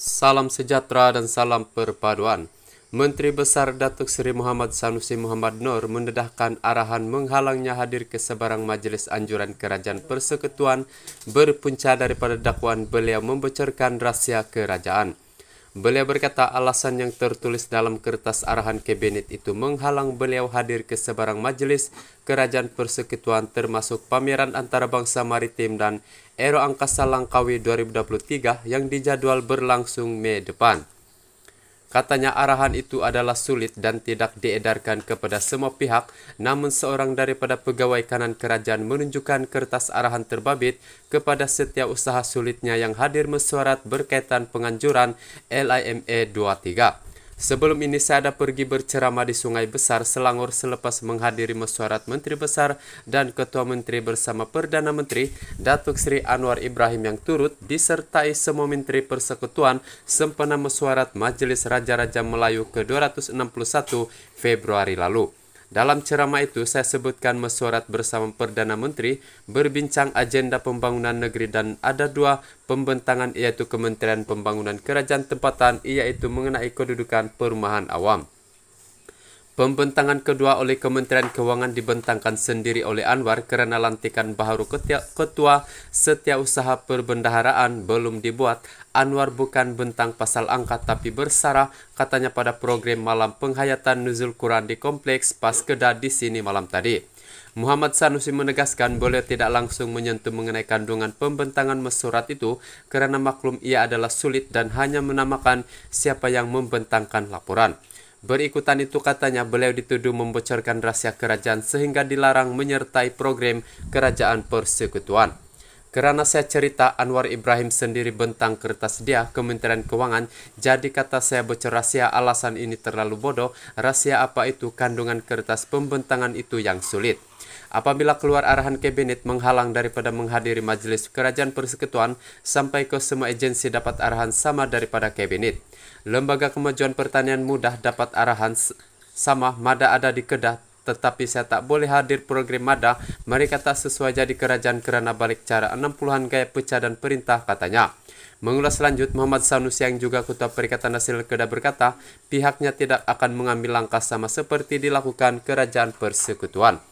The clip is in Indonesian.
Salam sejahtera dan salam perpaduan. Menteri Besar Datuk Seri Muhammad Sanusi Muhammad Nur mendedahkan arahan menghalangnya hadir ke sebarang majlis anjuran kerajaan persekutuan berpunca daripada dakwaan beliau membocorkan rahsia kerajaan. Beliau berkata alasan yang tertulis dalam kertas arahan kabinet itu menghalang beliau hadir ke sebarang majlis kerajaan persekutuan termasuk pameran antarabangsa maritim dan Aero Angkasa Langkawi 2023 yang dijadual berlangsung Mei depan. Katanya arahan itu adalah sulit dan tidak diedarkan kepada semua pihak, namun seorang daripada pegawai kanan kerajaan menunjukkan kertas arahan terbabit kepada setiap usaha sulitnya yang hadir mesuarat berkaitan penganjuran LIME 23. Sebelum ini saya ada pergi berceramah di Sungai Besar Selangor selepas menghadiri mesyuarat Menteri Besar dan Ketua Menteri bersama Perdana Menteri Datuk Sri Anwar Ibrahim yang turut disertai semua Menteri Persekutuan sempena mesyuarat Majelis Raja-Raja Melayu ke-261 Februari lalu. Dalam ceramah itu, saya sebutkan mesyuarat bersama Perdana Menteri berbincang agenda pembangunan negeri dan ada dua pembentangan iaitu Kementerian Pembangunan Kerajaan Tempatan iaitu mengenai kedudukan perumahan awam. Pembentangan kedua oleh Kementerian Keuangan dibentangkan sendiri oleh Anwar karena lantikan Baharu Ketua, Ketua Setiausaha Perbendaharaan belum dibuat. Anwar bukan bentang pasal angkat tapi bersarah katanya pada program malam penghayatan Nuzul Quran di Kompleks Paskeda di sini malam tadi. Muhammad Sanusi menegaskan boleh tidak langsung menyentuh mengenai kandungan pembentangan mesurat itu karena maklum ia adalah sulit dan hanya menamakan siapa yang membentangkan laporan. Berikutan itu katanya beliau dituduh membocorkan rahasia kerajaan sehingga dilarang menyertai program kerajaan persekutuan. Kerana saya cerita Anwar Ibrahim sendiri bentang kertas dia Kementerian Keuangan Jadi kata saya bocor rahasia alasan ini terlalu bodoh Rahasia apa itu kandungan kertas pembentangan itu yang sulit Apabila keluar arahan kabinet menghalang daripada menghadiri majelis kerajaan persekutuan sampai ke semua agensi dapat arahan sama daripada kabinet. Lembaga kemajuan pertanian mudah dapat arahan sama mada ada di Kedah tetapi saya tak boleh hadir program MADA, mereka tak sesuai jadi kerajaan kerana balik cara 60-an gaya pecah dan perintah katanya. Mengulas lanjut, Muhammad Sanusi yang juga Ketua Perikatan Hasil Kedah berkata, pihaknya tidak akan mengambil langkah sama seperti dilakukan kerajaan persekutuan.